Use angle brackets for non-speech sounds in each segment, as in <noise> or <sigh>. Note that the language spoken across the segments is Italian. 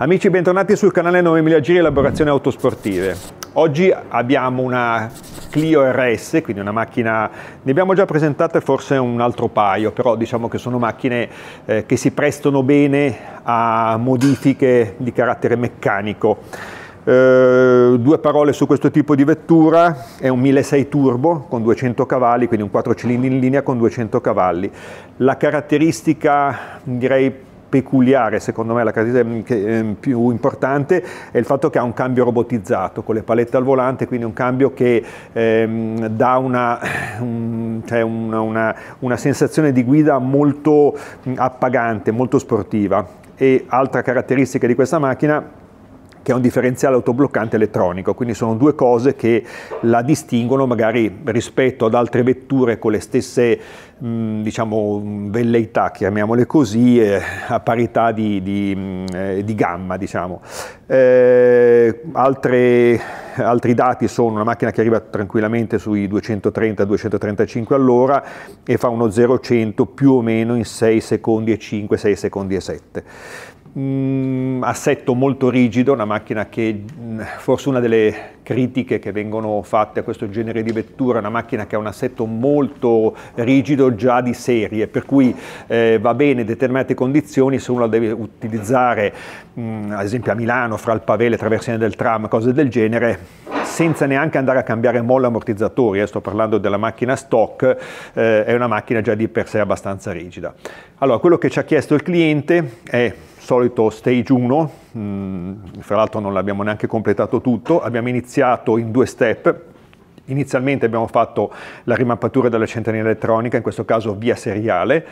Amici, bentornati sul canale 9 Emilia Giri Elaborazione Autosportive. Oggi abbiamo una Clio RS, quindi una macchina, ne abbiamo già presentate forse un altro paio, però diciamo che sono macchine eh, che si prestano bene a modifiche di carattere meccanico. Eh, due parole su questo tipo di vettura, è un 1.6 turbo con 200 cavalli, quindi un 4 cilindri in linea con 200 cavalli. La caratteristica direi peculiare, secondo me la caratteristica eh, più importante è il fatto che ha un cambio robotizzato con le palette al volante, quindi un cambio che ehm, dà una, un, cioè una, una, una sensazione di guida molto appagante, molto sportiva. E altra caratteristica di questa macchina che è un differenziale autobloccante elettronico, quindi sono due cose che la distinguono magari rispetto ad altre vetture con le stesse diciamo velleità, chiamiamole così, eh, a parità di, di, eh, di gamma. Diciamo. Eh, altre, altri dati sono una macchina che arriva tranquillamente sui 230-235 all'ora e fa uno 0-100 più o meno in 6 secondi e 5, 6 secondi e 7. Mm, assetto molto rigido, una macchina che mm, forse una delle critiche che vengono fatte a questo genere di vettura, è una macchina che ha un assetto molto rigido già di serie, per cui eh, va bene in determinate condizioni se uno la deve utilizzare, mh, mm, ad esempio a Milano, fra il pavele, traversione del tram, cose del genere, senza neanche andare a cambiare molla ammortizzatori, eh, sto parlando della macchina stock, eh, è una macchina già di per sé abbastanza rigida. Allora, quello che ci ha chiesto il cliente è solito stage 1, mm, fra l'altro non l'abbiamo neanche completato tutto, abbiamo iniziato in due step, Inizialmente abbiamo fatto la rimappatura della centralina elettronica, in questo caso via seriale.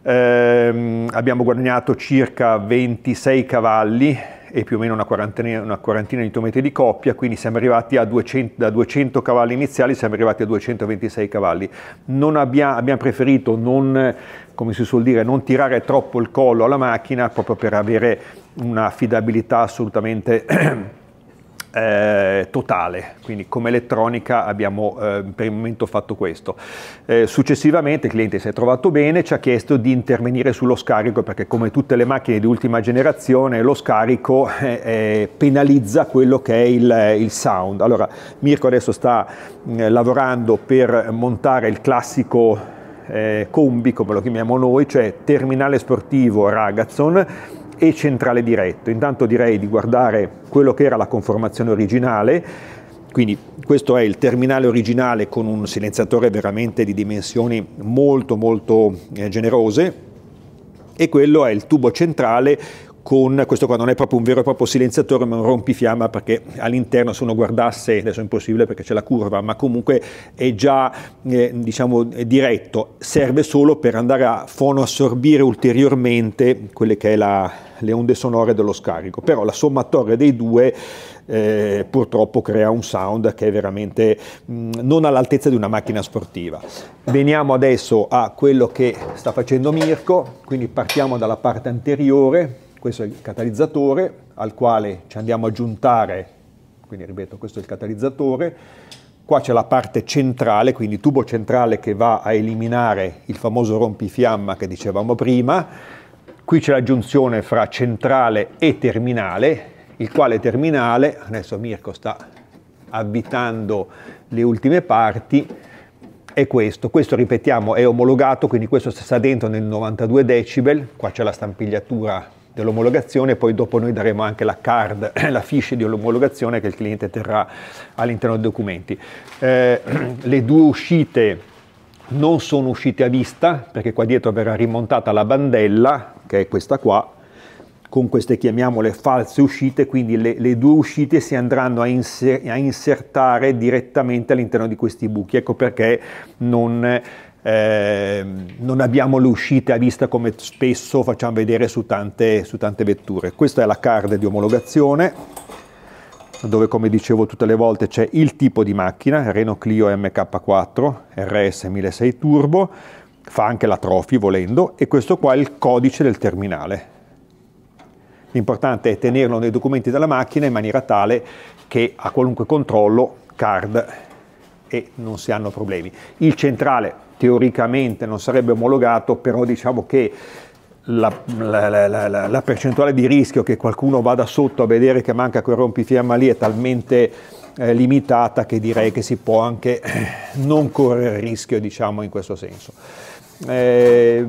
Eh, abbiamo guadagnato circa 26 cavalli e più o meno una quarantina, una quarantina di tomate di coppia, quindi siamo arrivati a 200, da 200 cavalli iniziali, siamo arrivati a 226 cavalli. Abbia, abbiamo preferito non, come si suol dire, non tirare troppo il collo alla macchina proprio per avere una affidabilità assolutamente <clears throat> eh, totale, quindi come elettronica abbiamo eh, per il momento fatto questo. Eh, successivamente il cliente si è trovato bene, ci ha chiesto di intervenire sullo scarico perché come tutte le macchine di ultima generazione lo scarico eh, eh, penalizza quello che è il, eh, il, sound. Allora Mirko adesso sta mm, lavorando per montare il classico combi, come lo chiamiamo noi, cioè terminale sportivo Ragazzon e centrale diretto. Intanto direi di guardare quello che era la conformazione originale, quindi questo è il terminale originale con un silenziatore veramente di dimensioni molto molto eh, generose e quello è il tubo centrale con questo qua non è proprio un vero e proprio silenziatore ma un rompifiamma perché all'interno se uno guardasse adesso è impossibile perché c'è la curva ma comunque è già eh, diciamo diretto serve solo per andare a fonoassorbire ulteriormente quelle che è la, le onde sonore dello scarico, però la sommatoria dei due eh, purtroppo crea un sound che è veramente mh, non all'altezza di una macchina sportiva. Veniamo adesso a quello che sta facendo Mirko, quindi partiamo dalla parte anteriore, questo è il catalizzatore al quale ci andiamo ad aggiuntare, quindi ripeto questo è il catalizzatore, Qua c'è la parte centrale, quindi tubo centrale che va a eliminare il famoso rompifiamma che dicevamo prima, Qui c'è la giunzione fra centrale e terminale, il quale terminale, adesso Mirko sta avvitando le ultime parti, è questo. Questo, ripetiamo, è omologato, quindi questo sta dentro nel 92 decibel, qua c'è la stampigliatura dell'omologazione, poi dopo noi daremo anche la card, <clears throat> la fiche di omologazione che il cliente terrà all'interno dei documenti. Eh, <clears throat> le due uscite non sono uscite a vista perché qua dietro verrà rimontata la bandella che è questa qua, con queste chiamiamole false uscite, quindi le, le due uscite si andranno a, inser a insertare direttamente all'interno di questi buchi, ecco perché non, eh, non, abbiamo le uscite a vista come spesso facciamo vedere su tante, su tante vetture. Questa è la card di omologazione, dove come dicevo tutte le volte c'è il tipo di macchina, Renault Clio MK4 RS 1006 Turbo, fa anche la trophy volendo, e questo qua è il codice del terminale. L'importante è tenerlo nei documenti della macchina in maniera tale che a qualunque controllo card e non si hanno problemi. Il centrale teoricamente non sarebbe omologato, però diciamo che la, la, la, la, percentuale di rischio che qualcuno vada sotto a vedere che manca quel rompifiamma lì è talmente eh, limitata che direi che si può anche eh, non correre rischio diciamo in questo senso. Eh,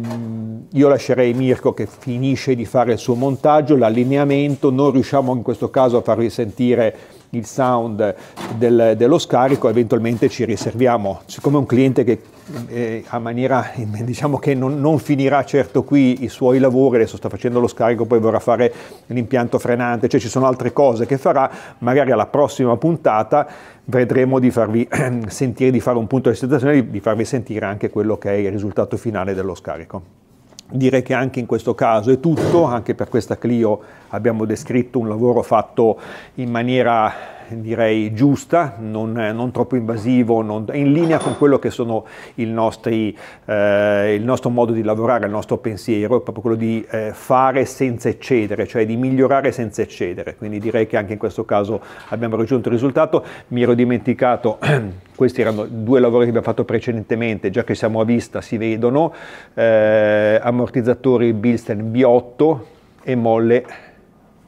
io lascerei Mirko che finisce di fare il suo montaggio, l'allineamento, non riusciamo in questo caso a farvi sentire il sound del, dello scarico, eventualmente ci riserviamo. Siccome è un cliente che eh, a maniera, diciamo che non, non, finirà certo qui i suoi lavori, adesso sta facendo lo scarico, poi vorrà fare l'impianto frenante, cioè ci sono altre cose che farà, magari alla prossima puntata vedremo di farvi <clears throat> sentire, di fare un punto di situazione, di farvi sentire anche quello che è il risultato finale dello scarico. Direi che anche in questo caso è tutto, anche per questa Clio abbiamo descritto un lavoro fatto in maniera direi giusta, non, non troppo invasivo, non, in linea con quello che sono il, nostri, eh, il, nostro modo di lavorare, il nostro pensiero, è proprio quello di eh, fare senza eccedere, cioè di migliorare senza eccedere. Quindi direi che anche in questo caso abbiamo raggiunto il risultato. Mi ero dimenticato, <clears throat> questi erano due lavori che abbiamo fatto precedentemente, già che siamo a vista si vedono, eh, ammortizzatori Bilstein B8 e molle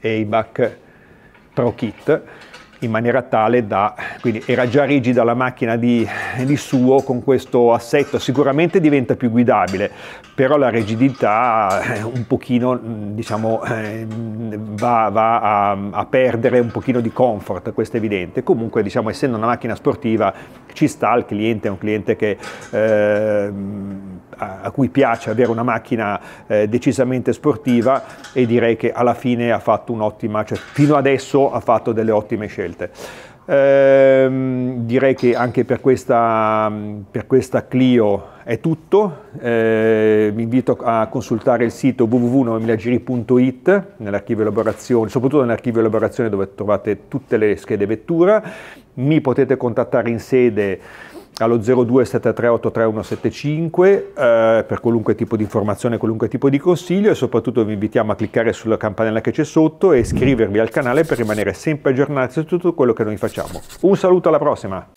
ABAC Pro Kit in maniera tale da, quindi era già rigida la macchina di, di, suo con questo assetto, sicuramente diventa più guidabile, però la rigidità eh, un pochino mm, diciamo eh, va, va a, a, perdere un pochino di comfort, questo è evidente, comunque diciamo essendo una macchina sportiva ci sta, il cliente è un cliente che eh, a, cui piace avere una macchina eh, decisamente sportiva e direi che alla fine ha fatto un'ottima, cioè fino adesso ha fatto delle ottime scelte. Ehm, direi che anche per questa, per questa Clio è tutto, eh, vi invito a consultare il sito www.novemilagiri.it nell'archivio elaborazione, soprattutto nell'archivio elaborazione dove trovate tutte le schede vettura, mi potete contattare in sede allo 0273833175 eh, per qualunque tipo di informazione, qualunque tipo di consiglio e soprattutto vi invitiamo a cliccare sulla campanella che c'è sotto e iscrivervi al canale per rimanere sempre aggiornati su tutto quello che noi facciamo. Un saluto alla prossima!